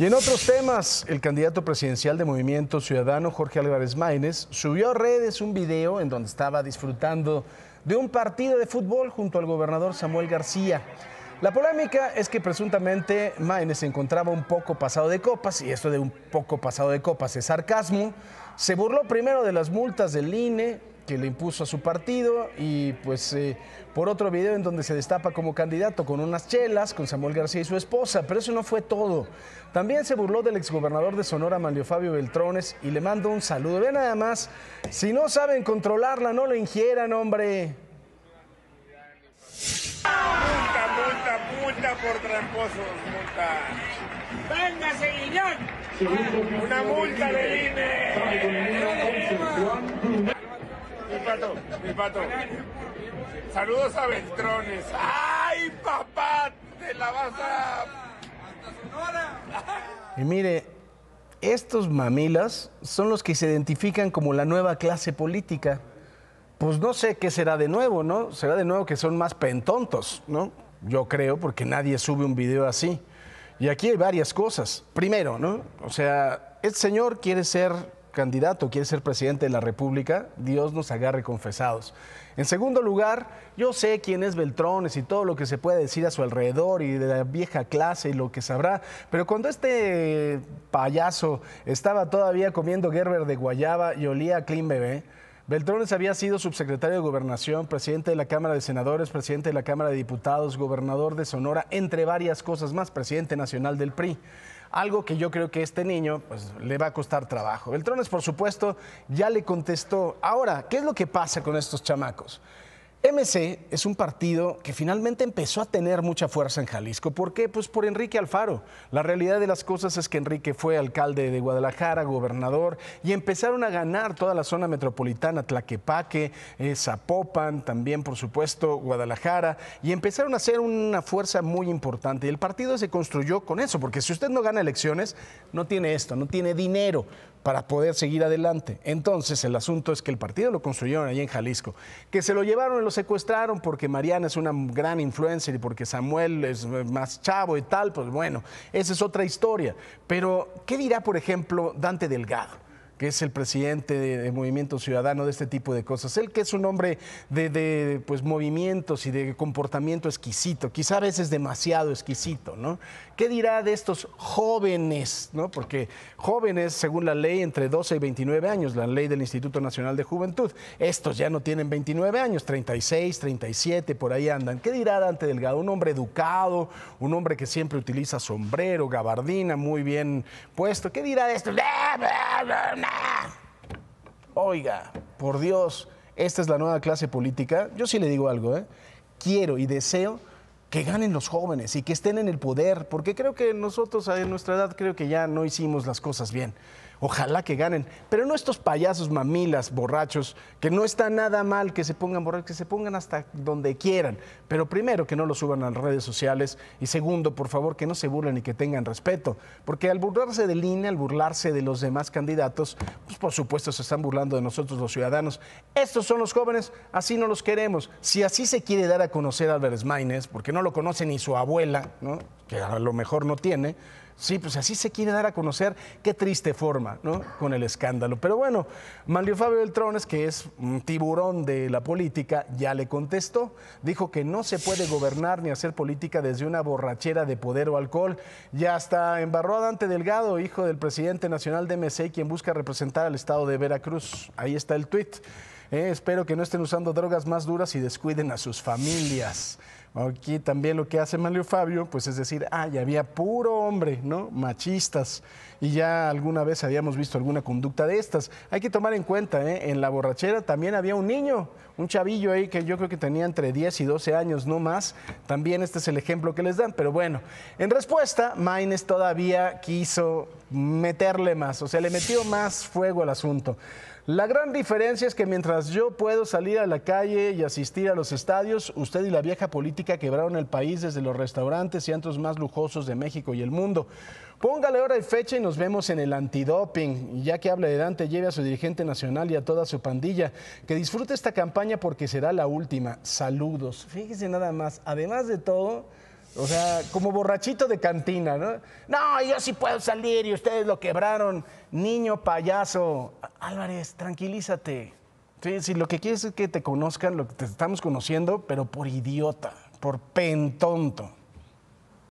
Y en otros temas, el candidato presidencial de Movimiento Ciudadano, Jorge Álvarez Maínez, subió a redes un video en donde estaba disfrutando de un partido de fútbol junto al gobernador Samuel García. La polémica es que presuntamente Maínez se encontraba un poco pasado de copas, y esto de un poco pasado de copas es sarcasmo. Se burló primero de las multas del INE, que le impuso a su partido y pues eh, por otro video en donde se destapa como candidato con unas chelas con Samuel García y su esposa, pero eso no fue todo. También se burló del exgobernador de Sonora, Mario Fabio Beltrones, y le mando un saludo. Vean nada más, si no saben controlarla, no lo ingieran, hombre. Multa, multa, multa por tramposos, multa. Una multa de INE pato, mi pato. Saludos a Beltrones. ¡Ay, papá! ¡Te la vas a. Y mire, estos mamilas son los que se identifican como la nueva clase política. Pues no sé qué será de nuevo, ¿no? Será de nuevo que son más pentontos, ¿no? Yo creo, porque nadie sube un video así. Y aquí hay varias cosas. Primero, ¿no? O sea, este señor quiere ser candidato quiere ser presidente de la República, Dios nos agarre confesados. En segundo lugar, yo sé quién es Beltrones y todo lo que se puede decir a su alrededor y de la vieja clase y lo que sabrá, pero cuando este payaso estaba todavía comiendo Gerber de guayaba y olía a clean bebé, Beltrones había sido subsecretario de Gobernación, presidente de la Cámara de Senadores, presidente de la Cámara de Diputados, gobernador de Sonora, entre varias cosas más, presidente nacional del PRI algo que yo creo que este niño pues, le va a costar trabajo. Beltrones, por supuesto, ya le contestó. Ahora, ¿qué es lo que pasa con estos chamacos? MC es un partido que finalmente empezó a tener mucha fuerza en Jalisco. ¿Por qué? Pues por Enrique Alfaro. La realidad de las cosas es que Enrique fue alcalde de Guadalajara, gobernador, y empezaron a ganar toda la zona metropolitana, Tlaquepaque, eh, Zapopan, también por supuesto Guadalajara, y empezaron a ser una fuerza muy importante. Y el partido se construyó con eso, porque si usted no gana elecciones, no tiene esto, no tiene dinero para poder seguir adelante. Entonces el asunto es que el partido lo construyeron ahí en Jalisco, que se lo llevaron y lo secuestraron porque Mariana es una gran influencer y porque Samuel es más chavo y tal, pues bueno, esa es otra historia. Pero, ¿qué dirá, por ejemplo, Dante Delgado? que es el presidente del Movimiento Ciudadano de este tipo de cosas. Él que es un hombre de, pues, movimientos y de comportamiento exquisito, quizá a veces demasiado exquisito, ¿no? ¿Qué dirá de estos jóvenes, ¿no? Porque jóvenes, según la ley, entre 12 y 29 años, la ley del Instituto Nacional de Juventud, estos ya no tienen 29 años, 36, 37, por ahí andan. ¿Qué dirá Dante Delgado? Un hombre educado, un hombre que siempre utiliza sombrero, gabardina, muy bien puesto. ¿Qué dirá de estos? ¡No, Oiga, por Dios, esta es la nueva clase política. Yo sí le digo algo, ¿eh? Quiero y deseo que ganen los jóvenes y que estén en el poder, porque creo que nosotros en nuestra edad creo que ya no hicimos las cosas bien. Ojalá que ganen. Pero no estos payasos mamilas, borrachos, que no está nada mal que se pongan borrachos, que se pongan hasta donde quieran. Pero primero, que no lo suban a las redes sociales. Y segundo, por favor, que no se burlen y que tengan respeto. Porque al burlarse de INE, al burlarse de los demás candidatos, pues por supuesto se están burlando de nosotros los ciudadanos. Estos son los jóvenes, así no los queremos. Si así se quiere dar a conocer a Álvarez Maínez, porque no lo conoce ni su abuela, que a lo mejor no tiene Sí, pues así se quiere dar a conocer. Qué triste forma, ¿no? Con el escándalo. Pero bueno, Mario Fabio Beltrones, que es un tiburón de la política, ya le contestó. Dijo que no se puede gobernar ni hacer política desde una borrachera de poder o alcohol. Ya hasta embarró a Dante Delgado, hijo del presidente nacional de MC, quien busca representar al estado de Veracruz. Ahí está el tuit. Eh, espero que no estén usando drogas más duras y descuiden a sus familias. Aquí también lo que hace Manlio Fabio, pues es decir, ah, ya había puro hombre, ¿no? Machistas. Y ya alguna vez habíamos visto alguna conducta de estas. Hay que tomar en cuenta, ¿eh? en la borrachera también había un niño, un chavillo ahí que yo creo que tenía entre 10 y 12 años, no más. También este es el ejemplo que les dan. Pero bueno, en respuesta, Maines todavía quiso meterle más, o sea, le metió más fuego al asunto. La gran diferencia es que mientras yo puedo salir a la calle y asistir a los estadios, usted y la vieja política quebraron el país desde los restaurantes y antros más lujosos de México y el mundo. Póngale hora y fecha y nos vemos en el antidoping. ya que habla de Dante, lleve a su dirigente nacional y a toda su pandilla. Que disfrute esta campaña porque será la última. Saludos. Fíjese nada más. Además de todo, o sea, como borrachito de cantina, ¿no? No, yo sí puedo salir y ustedes lo quebraron. Niño payaso. Álvarez, tranquilízate. Sí, si lo que quieres es que te conozcan, lo que te estamos conociendo, pero por idiota por pentonto.